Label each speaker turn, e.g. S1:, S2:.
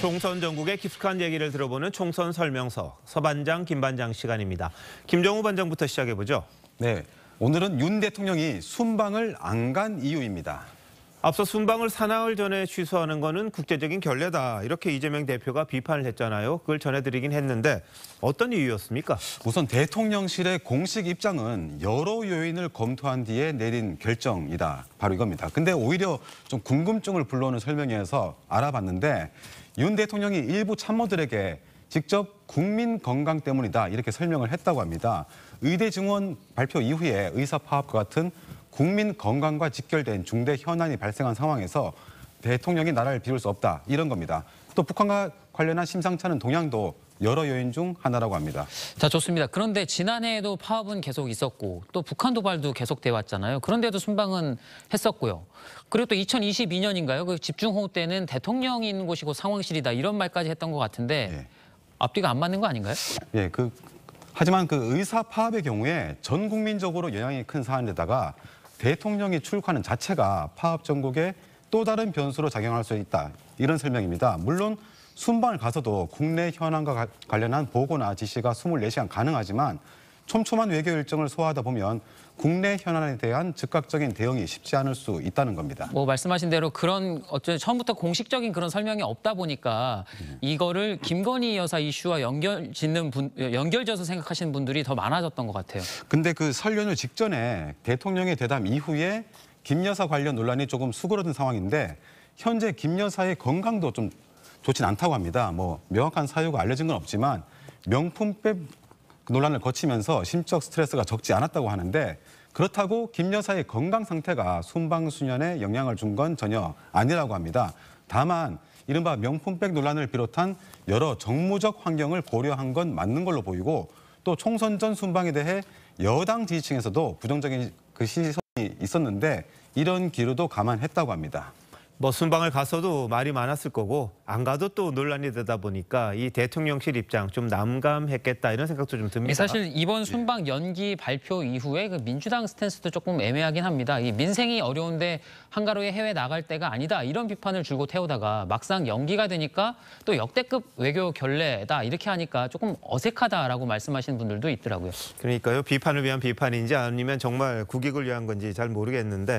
S1: 총선 전국의 깊숙한 얘기를 들어보는 총선 설명서 서반장 김반장 시간입니다. 김정우 반장부터 시작해 보죠. 네. 오늘은 윤 대통령이 순방을 안 간 이유입니다. 앞서 순방을 사나흘 전에 취소하는 것은 국제적인 결례다. 이렇게 이재명 대표가 비판을 했잖아요. 그걸 전해드리긴 했는데 어떤 이유였습니까? 우선 대통령실의
S2: 공식 입장은 여러 요인을 검토한 뒤에 내린 결정이다. 바로 이겁니다. 근데 오히려 좀 궁금증을 불러오는 설명에서 알아봤는데 윤 대통령이 일부 참모들에게 직접 국민 건강 때문이다. 이렇게 설명을 했다고 합니다. 의대 증원 발표 이후에 의사 파업과 같은 국민 건강과 직결된 중대 현안이 발생한 상황에서 대통령이 나라를 비울 수 없다 이런 겁니다. 또 북한과 관련한 심상치 은 동향도 여러 요인 중 하나라고 합니다.
S3: 자 좋습니다. 그런데 지난해에도 파업은 계속 있었고 또 북한 도발도 계속돼 왔잖아요. 그런데도 순방은 했었고요. 그리고 또 2022년인가요? 그 집중호우 때는 대통령인 곳이고 상황실이다 이런 말까지 했던 것 같은데 예. 앞뒤가 안 맞는 거 아닌가요?
S2: 예, 그 하지만 그 의사 파업의 경우에 전 국민적으로 영향이 큰 사안에다가 대통령이 출국하는 자체가 파업 전국에 또 다른 변수로 작용할 수 있다. 이런 설명입니다. 물론 순방을 가서도 국내 현황과 관련한 보고나 지시가 24시간 가능하지만 촘촘한 외교 일정을 소화하다 보면 국내 현안에 대한 즉각적인 대응이 쉽지 않을 수 있다는 겁니다.
S3: 뭐 말씀하신 대로 그런 어쨌 처음부터 공식적인 그런 설명이 없다 보니까 음. 이거를 김건희 여사 이슈와 연결 짓는 분 연결져서 생각하시는 분들이 더 많아졌던 것 같아요.
S2: 근데 그설 연휴 직전에 대통령의 대담 이후에 김 여사 관련 논란이 조금 수그러든 상황인데 현재 김 여사의 건강도 좀 좋진 않다고 합니다. 뭐 명확한 사유가 알려진 건 없지만 명품백 논란을 거치면서 심적 스트레스가 적지 않았다고 하는데 그렇다고 김 여사의 건강 상태가 순방수년에 영향을 준 건 전혀 아니라고 합니다. 다만 이른바 명품백 논란을 비롯한 여러 정무적 환경을 고려한 건 맞는 걸로 보이고 또 총선 전 순방에 대해 여당 지지층에서도 부정적인 그 시선이 있었는데 이런
S1: 기류도 감안했다고 합니다. 뭐 순방을 가서도 말이 많았을 거고 안 가도 또 논란이 되다 보니까 이 대통령실 입장 좀난감했겠다 이런 생각도 좀 듭니다. 예, 사실
S3: 이번 예. 순방 연기 발표 이후에 그 민주당 스탠스도 조금 애매하긴 합니다. 이 민생이 어려운데 한가로이 해외 나갈 때가 아니다 이런 비판을 줄곧 태우다가 막상 연기가 되니까 또 역대급 외교 결례다 이렇게 하니까 조금 어색하다라고 말씀하시는 분들도 있더라고요.
S1: 그러니까요 비판을 위한 비판인지 아니면 정말 국익을 위한 건지 잘 모르겠는데.